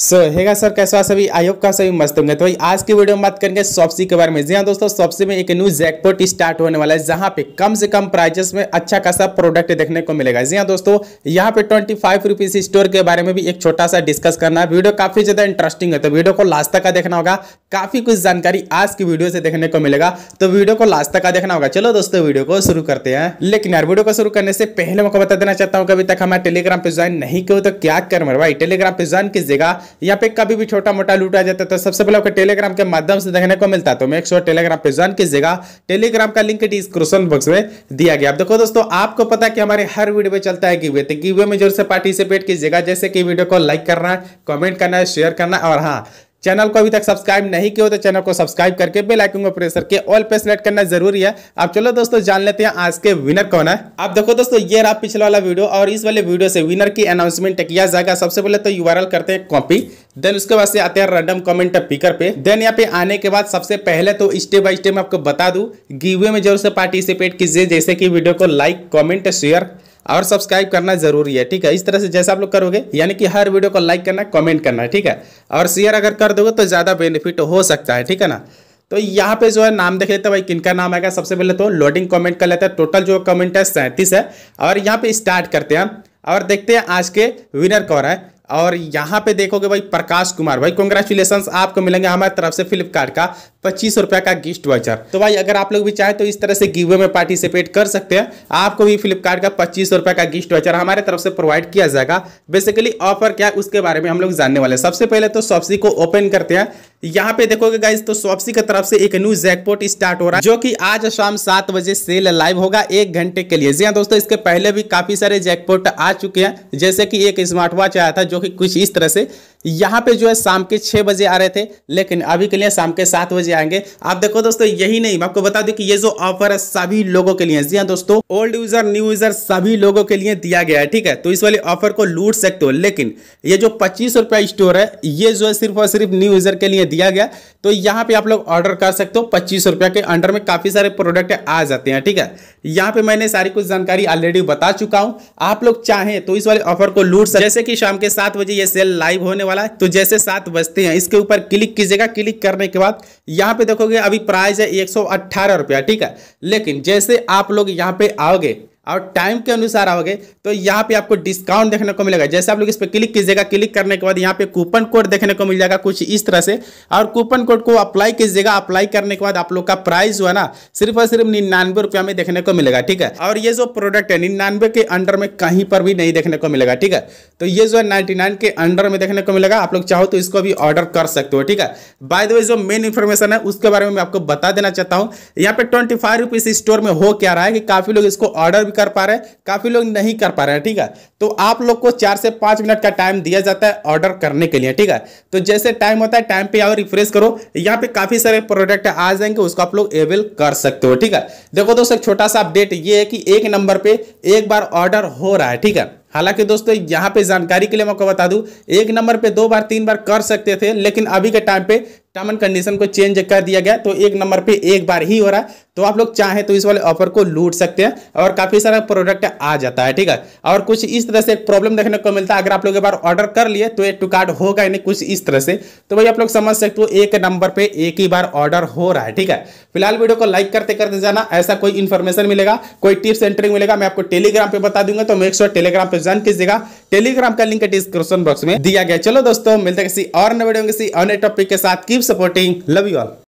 सो so, हेगा sir आप सभी आई होप का सभी मस्त होंगे तो भाई आज की वीडियो में बात करेंगे सॉप्सी के बारे में जी हाँ दोस्तों सॉप्सी में एक न्यू जैकपॉट स्टार्ट होने वाला है जहाँ पे कम से कम प्राइजेस में अच्छा खासा प्रोडक्ट देखने को मिलेगा जी हाँ दोस्तों यहाँ पे ट्वेंटी फाइव रुपीज स्टोर के बारे में भी एक छोटा सा डिस्कस करना है वीडियो काफी ज्यादा इंटरेस्टिंग है तो वीडियो को लास्ट तक का देखना होगा काफी कुछ जानकारी आज की वीडियो से देखने को मिलेगा तो वीडियो को लास्ट तक का देखना होगा चलो दोस्तों वीडियो को शुरू करते हैं लेकिन यार वीडियो को शुरू करने से पहले मैं बता देना चाहता हूँ अभी तक हमारे टेलीग्राम पे ज्वाइन नहीं किया तो क्या कर मेरे भाई टेलीग्राम पे ज्वाइन कीजिएगा यहाँ पे कभी भी छोटा मोटा लूट आ जाता है तो सबसे पहले आपको टेलीग्राम के माध्यम से देखने को मिलता है तो मेक श्योर टेलीग्राम पे ज्वाइन कीजिएगा टेलीग्राम का लिंक डिस्क्रिप्शन बॉक्स में दिया गया देखो दोस्तों आपको पता है कि हमारे हर वीडियो में चलता है गिवे तो गिवे में जरूर से पार्टिसिपेट कीजिएगा जैसे कि वीडियो को लाइक करना कमेंट करना शेयर करना और हाँ चैनल को अभी तक सब्सक्राइब नहीं किया हो तो चैनल को सब्सक्राइब करके बेल आइकन को प्रेस करके ऑल पे सेलेक्ट करना जरूरी है अब चलो दोस्तों जान लेते हैं आज के विनर कौन है आप देखो दोस्तों ये रहा पिछला वाला वीडियो और इस वाले वीडियो से विनर की अनाउंसमेंट किया जाएगा सबसे पहले तो यूआरएल करते हैं कॉपी देन उसके बाद से आते हैं रैंडम कमेंट पिकर पे देन यहाँ पे आने के बाद सबसे पहले तो स्टेप बाय स्टेप मैं आपको बता दूं गिवे में जरूर से पार्टिसिपेट कीजिए जैसे कि वीडियो को लाइक कॉमेंट शेयर और सब्सक्राइब करना जरूरी है ठीक है इस तरह से जैसा आप लोग करोगे यानी कि हर वीडियो को लाइक करना कमेंट करना है ठीक है और शेयर अगर कर दोगे तो ज़्यादा बेनिफिट हो सकता है ठीक है ना तो यहाँ पे जो है नाम देख लेते हैं भाई किनका नाम आएगा सबसे पहले तो लोडिंग कमेंट कर लेते हैं टोटल जो कमेंट है सैंतीस है और यहाँ पे स्टार्ट करते हैं और देखते हैं आज के विनर कौन है और यहाँ पे देखोगे भाई प्रकाश कुमार भाई कॉन्ग्रेचुलेसन आपको मिलेंगे हमारे तरफ से फ्लिपकार्ट का पच्चीस रुपये का गिफ्ट वाचर तो भाई अगर आप लोग भी चाहे तो इस तरह से गिवे में पार्टिसिपेट कर सकते हैं आपको भी फ्लिपकार्ट का पच्चीस रुपये का गिफ्ट वाचर हमारे तरफ से प्रोवाइड किया जाएगा बेसिकली ऑफर क्या है उसके बारे में हम लोग जानने वाले सबसे पहले तो सॉप्सी को ओपन करते हैं यहाँ पे देखोगे गाइज तो सॉपसी की तरफ से एक न्यू जैकपॉट स्टार्ट हो रहा है जो कि आज शाम सात बजे सेल लाइव होगा एक घंटे के लिए जी हाँ दोस्तों इसके पहले भी काफी सारे जैकपॉट आ चुके हैं जैसे कि एक स्मार्ट वॉच आया था जो कि कुछ इस तरह से यहाँ पे जो है शाम के छः बजे आ रहे थे लेकिन अभी के लिए शाम के सात बजे आएंगे आप देखो दोस्तों यही नहीं मैं आपको बता दूं कि ये जो ऑफर है सभी लोगों के लिए जी हाँ दोस्तों ओल्ड यूजर न्यू यूजर सभी लोगों के लिए दिया गया है ठीक है तो इस वाले ऑफर को लूट सकते हो लेकिन ये जो पच्चीस रुपया स्टोर है ये जो है सिर्फ और सिर्फ न्यू यूजर के लिए दिया गया तो यहाँ पे आप लोग ऑर्डर कर सकते हो पच्चीस रुपया के अंडर में काफी सारे प्रोडक्ट आ जाते हैं ठीक है यहाँ पे मैंने सारी कुछ जानकारी ऑलरेडी बता चुका हूँ आप लोग चाहें तो इस वाले ऑफर को लूट सकते जैसे कि शाम के सात बजे ये सेल लाइव होने वाला है तो जैसे सात बजते हैं इसके ऊपर क्लिक कीजिएगा क्लिक करने के बाद यहाँ पे देखोगे अभी प्राइस है एक सौ अट्ठारह रुपया ठीक है लेकिन जैसे आप लोग यहाँ पे आओगे और टाइम के अनुसार आओगे तो यहाँ पे आपको डिस्काउंट देखने को मिलेगा जैसे आप लोग इस पर क्लिक कीजिएगा क्लिक करने के बाद यहाँ पे कूपन कोड देखने को मिल जाएगा कुछ इस तरह से और कूपन कोड को अप्लाई कीजिएगा अप्लाई करने के बाद आप लोग का प्राइस जो है ना सिर्फ और सिर्फ निन्यानवे रुपया में देखने को मिलेगा ठीक है और ये जो प्रोडक्ट है निन्यानवे के अंडर में कहीं पर भी नहीं देखने को मिलेगा ठीक है तो ये जो है नाइन्टी के अंडर में देखने को मिलेगा आप लोग चाहो तो इसको भी ऑर्डर कर सकते हो ठीक है बाय द वे जो मेन इन्फॉर्मेशन है उसके बारे में मैं आपको बता देना चाहता हूँ यहाँ पे ट्वेंटी फाइव स्टोर में हो क्या रहा है कि काफी लोग इसको ऑर्डर भी कर पा रहे हैं काफ़ी लोग नहीं कर पा रहे हैं ठीक है तो आप लोग को चार से पाँच मिनट का टाइम दिया जाता है ऑर्डर करने के लिए ठीक है तो जैसे टाइम होता है टाइम पे आओ रिफ्रेश करो यहाँ पे काफ़ी सारे प्रोडक्ट आ जाएंगे उसको आप लोग एवेल कर सकते हो ठीक है देखो दोस्तों छोटा सा अपडेट ये है कि एक नंबर पर एक बार ऑर्डर हो रहा है ठीक है हालांकि दोस्तों यहाँ पे जानकारी के लिए मैं आपको बता दूं एक नंबर पे दो बार तीन बार कर सकते थे लेकिन अभी के टाइम पे टर्म एंड कंडीशन को चेंज कर दिया गया तो एक नंबर पे एक बार ही हो रहा है तो आप लोग चाहें तो इस वाले ऑफर को लूट सकते हैं और काफ़ी सारा प्रोडक्ट आ जाता है ठीक है और कुछ इस तरह से एक प्रॉब्लम देखने को मिलता है अगर आप लोग एक बार ऑर्डर कर लिए तो ये टू कार्ड होगा यानी कुछ इस तरह से तो भाई आप लोग समझ सकते हो एक नंबर पर एक ही बार ऑर्डर हो रहा है ठीक है फिलहाल वीडियो को लाइक करते करते जाना ऐसा कोई इन्फॉर्मेशन मिलेगा कोई टिप्स एंट्री मिलेगा मैं आपको टेलीग्राम पर बता दूंगा तो मेक श्योर टेलीग्राम पर ज्वाइन कीजिएगा टेलीग्राम का लिंक डिस्क्रिप्शन बॉक्स में दिया गया चलो दोस्तों मिलते किसी और नए वीडियो किसी अन्य टॉपिक के साथ keep supporting love you all